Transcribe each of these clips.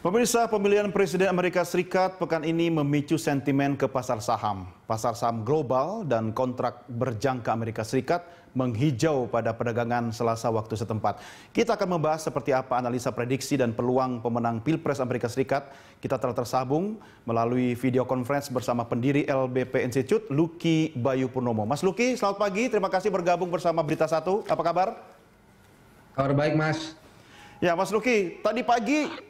Pemirsa, pemilihan Presiden Amerika Serikat pekan ini memicu sentimen ke pasar saham. Pasar saham global dan kontrak berjangka Amerika Serikat menghijau pada perdagangan selasa waktu setempat. Kita akan membahas seperti apa analisa prediksi dan peluang pemenang Pilpres Amerika Serikat. Kita telah tersambung melalui video conference bersama pendiri LBP Institute, Luki Bayu Purnomo. Mas Luki, selamat pagi. Terima kasih bergabung bersama Berita Satu. Apa kabar? Kabar baik, Mas. Ya, Mas Luki, tadi pagi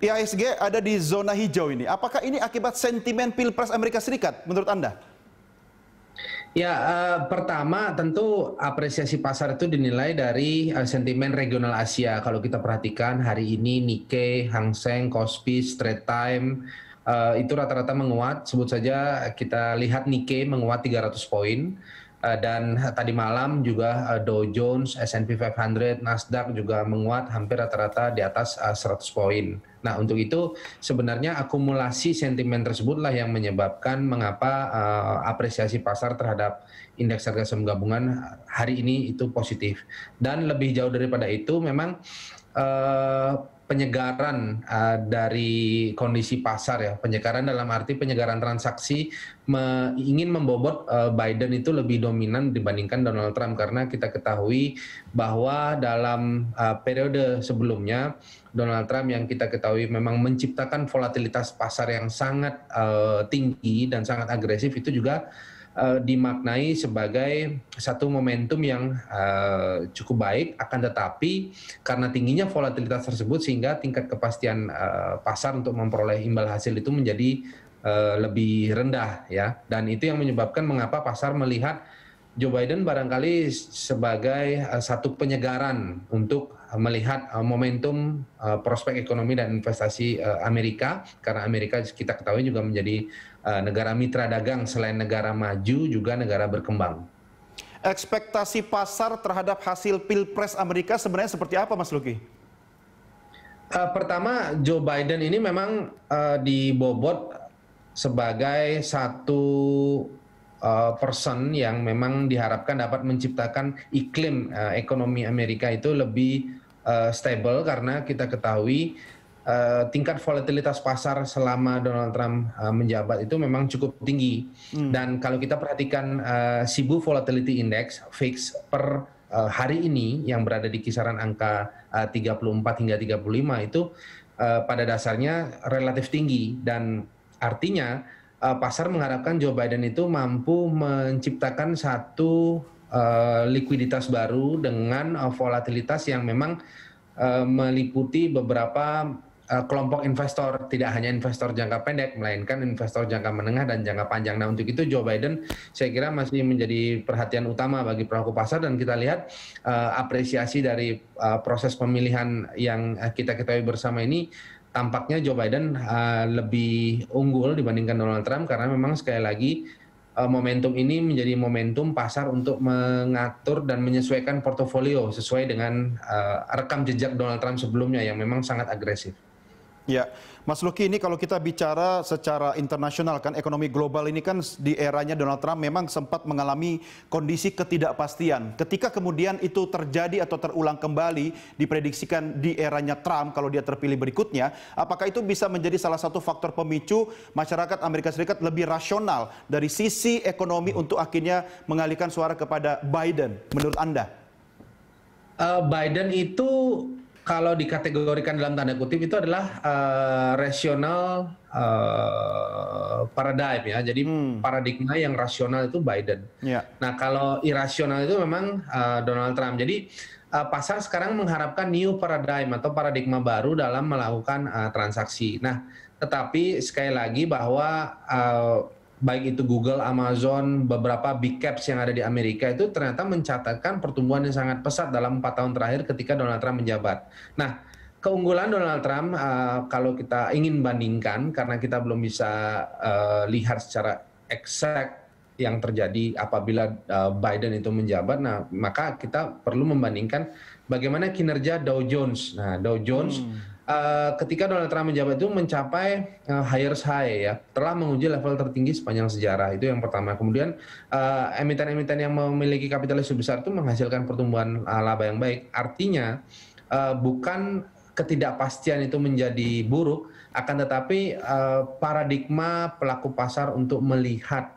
IHSG ada di zona hijau ini. Apakah ini akibat sentimen pilpres Amerika Serikat menurut Anda? Ya, eh, pertama tentu apresiasi pasar itu dinilai dari eh, sentimen regional Asia. Kalau kita perhatikan hari ini Nikkei, Hang Seng, Kospi, Straight Time eh, itu rata-rata menguat. Sebut saja kita lihat Nikkei menguat 300 poin eh, dan tadi malam juga eh, Dow Jones, S&P 500, Nasdaq juga menguat hampir rata-rata di atas eh, seratus 100 poin. Nah, untuk itu sebenarnya akumulasi sentimen tersebutlah yang menyebabkan mengapa uh, apresiasi pasar terhadap indeks harga saham gabungan hari ini itu positif. Dan lebih jauh daripada itu memang uh, penyegaran uh, dari kondisi pasar ya penyegaran dalam arti penyegaran transaksi me ingin membobot uh, Biden itu lebih dominan dibandingkan Donald Trump karena kita ketahui bahwa dalam uh, periode sebelumnya Donald Trump yang kita ketahui memang menciptakan volatilitas pasar yang sangat uh, tinggi dan sangat agresif itu juga uh, dimaknai sebagai satu momentum yang uh, cukup baik akan tetapi karena tingginya volatilitas tersebut sehingga tingkat kepastian uh, pasar untuk memperoleh imbal hasil itu menjadi uh, lebih rendah ya dan itu yang menyebabkan mengapa pasar melihat Joe Biden barangkali sebagai uh, satu penyegaran untuk melihat momentum prospek ekonomi dan investasi Amerika karena Amerika kita ketahui juga menjadi Eh, negara mitra dagang selain negara maju juga negara berkembang. Ekspektasi pasar terhadap hasil pilpres Amerika sebenarnya seperti apa, Mas Luki? Uh, pertama, Joe Biden ini memang uh, dibobot sebagai satu uh, person yang memang diharapkan dapat menciptakan iklim uh, ekonomi Amerika itu lebih uh, stable karena kita ketahui uh, tingkat volatilitas pasar selama Donald Trump uh, menjabat itu memang cukup tinggi. Hmm. Dan kalau kita perhatikan uh, Sibu Volatility Index fix per uh, hari ini yang berada di kisaran angka uh, 34 hingga 35 itu uh, pada dasarnya relatif tinggi dan artinya uh, pasar mengharapkan Joe Biden itu mampu menciptakan satu uh, likuiditas baru dengan uh, volatilitas yang memang meliputi beberapa Eh, kelompok investor tidak hanya investor jangka pendek melainkan investor jangka menengah dan jangka panjang. Nah untuk itu Joe Biden saya kira masih menjadi perhatian utama bagi pelaku pasar dan kita lihat uh, apresiasi dari uh, proses pemilihan yang kita ketahui bersama ini tampaknya Joe Biden uh, lebih unggul dibandingkan Donald Trump karena memang sekali lagi momentum ini menjadi momentum pasar untuk mengatur dan menyesuaikan portofolio sesuai dengan uh, rekam jejak Donald Trump sebelumnya yang memang sangat agresif. Ya, Mas Luki ini kalau kita bicara secara internasional kan ekonomi global ini kan di eranya Donald Trump memang sempat mengalami kondisi ketidakpastian. Ketika kemudian itu terjadi atau terulang kembali diprediksikan di eranya Trump kalau dia terpilih berikutnya, apakah itu bisa menjadi salah satu faktor pemicu masyarakat Amerika Serikat lebih rasional dari sisi ekonomi untuk akhirnya mengalihkan suara kepada Biden menurut Anda? Eh, Biden itu kalau dikategorikan dalam tanda kutip itu adalah uh, rasional uh, paradigm ya. Jadi hmm. paradigma yang rasional itu Biden. Yeah. Nah kalau irasional itu memang uh, Donald Trump. Jadi uh, pasar sekarang mengharapkan new paradigm atau paradigma baru dalam melakukan uh, transaksi. Nah tetapi sekali lagi bahwa uh, baik itu Google, Amazon, beberapa big caps yang ada di Amerika itu ternyata mencatatkan pertumbuhan yang sangat pesat dalam empat tahun terakhir ketika Donald Trump menjabat. Nah, keunggulan Donald Trump uh, kalau kita ingin bandingkan karena kita belum bisa uh, lihat secara exact yang terjadi apabila uh, Biden itu menjabat, nah maka kita perlu membandingkan bagaimana kinerja Dow Jones. Nah, Dow Jones hmm Eh, ketika Donald Trump menjabat itu mencapai uh, highest high ya, telah menguji level tertinggi sepanjang sejarah. Itu yang pertama. Kemudian emiten eh, emiten-emiten yang memiliki kapitalis besar itu menghasilkan pertumbuhan uh, laba yang baik. Artinya uh, bukan ketidakpastian itu menjadi buruk, akan tetapi uh, paradigma pelaku pasar untuk melihat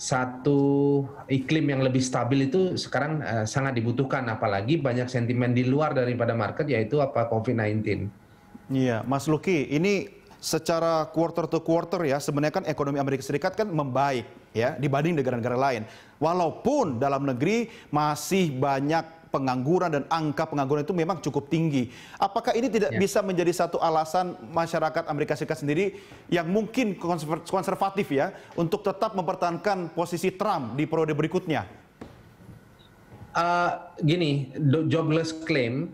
satu iklim yang lebih stabil itu sekarang uh, sangat dibutuhkan apalagi banyak sentimen di luar daripada market yaitu apa COVID-19. Iya, Mas Luki, ini secara quarter to quarter ya, sebenarnya kan ekonomi Amerika Serikat kan membaik ya dibanding negara-negara lain. Walaupun dalam negeri masih banyak pengangguran dan angka pengangguran itu memang cukup tinggi. Apakah ini tidak ya. bisa menjadi satu alasan masyarakat Amerika Serikat sendiri yang mungkin konservatif ya untuk tetap mempertahankan posisi Trump di periode berikutnya? Uh, gini, jobless claim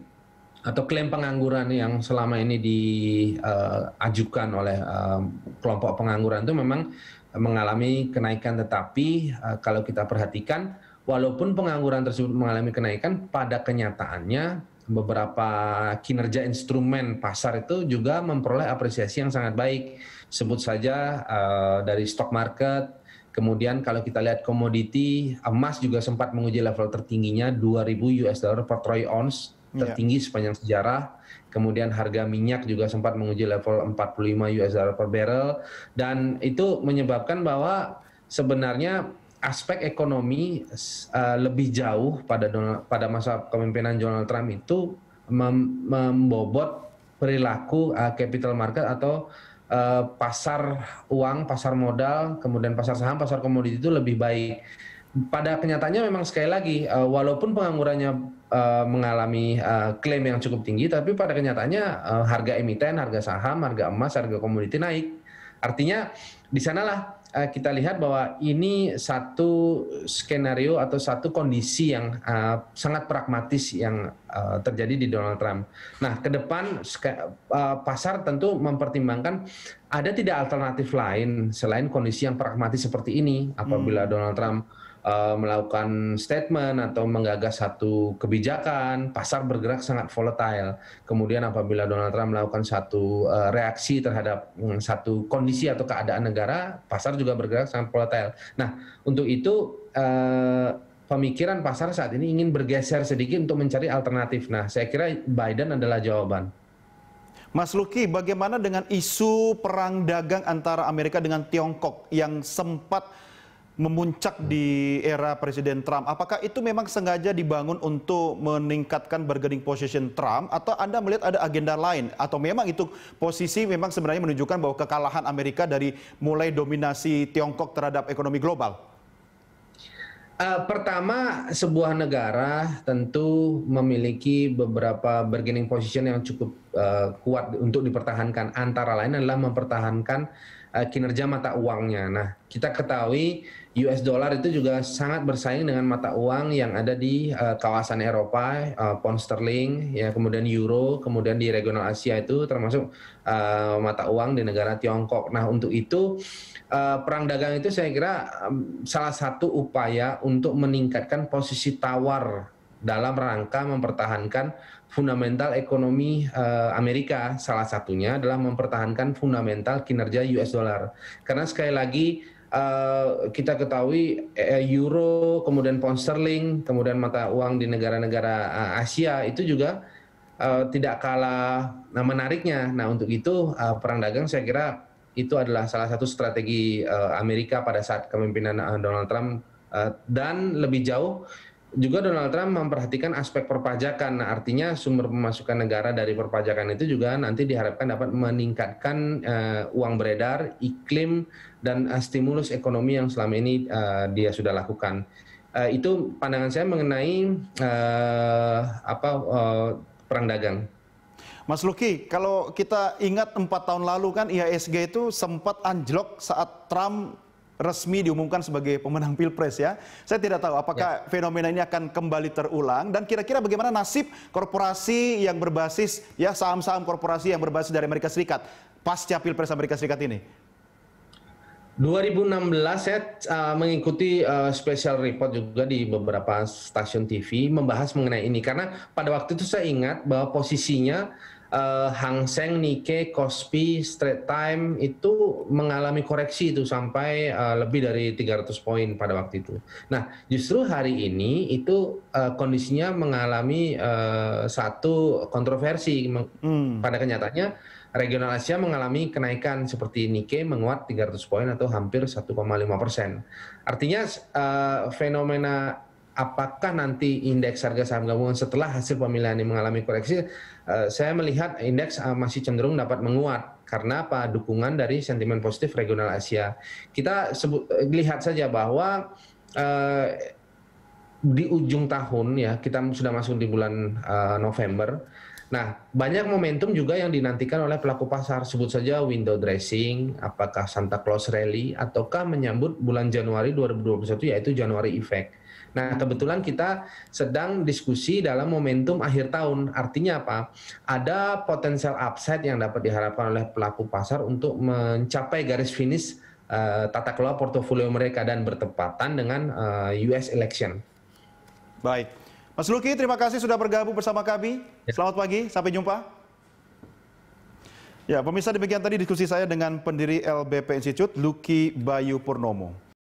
atau klaim pengangguran yang selama ini diajukan eh, uh, oleh uh, kelompok pengangguran itu memang mengalami kenaikan tetapi uh, kalau kita perhatikan walaupun pengangguran tersebut mengalami kenaikan pada kenyataannya beberapa kinerja instrumen pasar itu juga memperoleh apresiasi yang sangat baik sebut saja uh, dari stock market Kemudian kalau kita lihat komoditi, emas juga sempat menguji level tertingginya 2000 US dollar per troy ounce Iya. tertinggi yeah. sepanjang sejarah. Kemudian harga minyak juga sempat menguji level 45 US dollar per barrel dan itu menyebabkan bahwa sebenarnya aspek ekonomi uh, lebih jauh pada Donald, pada masa kepemimpinan Donald Trump itu mem membobot perilaku uh, capital market atau uh, pasar uang, pasar modal, kemudian pasar saham, pasar komoditi itu lebih baik. Pada kenyataannya memang sekali lagi uh, walaupun penganggurannya Eh, mengalami uh, klaim yang cukup tinggi, tapi pada kenyataannya uh, harga emiten, harga saham, harga emas, harga komoditi naik. Artinya di sanalah uh, kita lihat bahwa ini satu skenario atau satu kondisi yang uh, sangat pragmatis yang uh, terjadi di Donald Trump. Nah, ke depan uh, pasar tentu mempertimbangkan ada tidak alternatif lain selain kondisi yang pragmatis seperti ini apabila hmm. Donald Trump Eh, melakukan statement atau menggagas satu kebijakan, pasar bergerak sangat volatile. Kemudian apabila Donald Trump melakukan satu uh, reaksi terhadap um, satu kondisi atau keadaan negara, pasar juga bergerak sangat volatile. Nah, untuk itu uh, pemikiran pasar saat ini ingin bergeser sedikit untuk mencari alternatif. Nah, saya kira Biden adalah jawaban. Mas Luki, bagaimana dengan isu perang dagang antara Amerika dengan Tiongkok yang sempat memuncak di era Presiden Trump. Apakah itu memang sengaja dibangun untuk meningkatkan bargaining position Trump atau Anda melihat ada agenda lain atau memang itu posisi memang sebenarnya menunjukkan bahwa kekalahan Amerika dari mulai dominasi Tiongkok terhadap ekonomi global? Uh, pertama, sebuah negara tentu memiliki beberapa bargaining position yang cukup uh, kuat untuk dipertahankan. Antara lain adalah mempertahankan uh, kinerja mata uangnya. Nah, kita ketahui US dollar itu juga sangat bersaing dengan mata uang yang ada di uh, kawasan Eropa, uh, pound sterling, ya kemudian euro, kemudian di regional Asia itu termasuk uh, mata uang di negara Tiongkok. Nah, untuk itu uh, perang dagang itu saya kira um, salah satu upaya untuk meningkatkan posisi tawar dalam rangka mempertahankan fundamental ekonomi uh, Amerika salah satunya adalah mempertahankan fundamental kinerja US dollar. Karena sekali lagi uh, kita ketahui eh, euro, kemudian pound sterling, kemudian mata uang di negara-negara uh, Asia itu juga uh, tidak kalah nah, menariknya. Nah, untuk itu uh, perang dagang saya kira itu adalah salah satu strategi uh, Amerika pada saat kepemimpinan uh, Donald Trump uh, dan lebih jauh juga Donald Trump memperhatikan aspek perpajakan. Nah, artinya sumber pemasukan negara dari perpajakan itu juga nanti diharapkan dapat meningkatkan uh, uang beredar, iklim dan uh, stimulus ekonomi yang selama ini uh, dia sudah lakukan. Uh, itu pandangan saya mengenai uh, apa uh, perang dagang. Mas Luki, kalau kita ingat empat tahun lalu kan IHSG itu sempat anjlok saat Trump resmi diumumkan sebagai pemenang Pilpres ya. Saya tidak tahu apakah ya. fenomena ini akan kembali terulang dan kira-kira bagaimana nasib korporasi yang berbasis ya saham-saham korporasi yang berbasis dari Amerika Serikat pasca Pilpres Amerika Serikat ini. 2016 saya uh, mengikuti uh, special report juga di beberapa stasiun TV membahas mengenai ini karena pada waktu itu saya ingat bahwa posisinya uh, Hang Seng, Nikkei, Kospi, Straight Time itu mengalami koreksi itu sampai uh, lebih dari 300 poin pada waktu itu. Nah, justru hari ini itu uh, kondisinya mengalami uh, satu kontroversi hmm. pada kenyataannya regional Asia mengalami kenaikan seperti Nikkei menguat 300 poin atau hampir 1,5 persen. Artinya uh, fenomena apakah nanti indeks harga saham gabungan setelah hasil pemilihan ini mengalami koreksi, eh, saya melihat indeks eh, masih cenderung dapat menguat karena apa dukungan dari sentimen positif regional Asia. Kita sebut, eh, lihat saja bahwa di ujung tahun ya kita sudah masuk di bulan November. Nah, banyak momentum juga yang dinantikan oleh pelaku pasar. Sebut saja window dressing, apakah Santa Claus rally, ataukah menyambut bulan Januari 2021, yaitu Januari effect. Nah, kebetulan kita sedang diskusi dalam momentum akhir tahun. Artinya apa? Ada potensial upside yang dapat diharapkan oleh pelaku pasar untuk mencapai garis finish uh, tata kelola portofolio mereka dan bertepatan dengan uh, eh, US election. Baik. Mas Luki, terima kasih sudah bergabung bersama kami. Ya. Selamat pagi, sampai jumpa. Ya, pemirsa demikian tadi diskusi saya dengan pendiri LBP Institute, Luki Bayu Purnomo.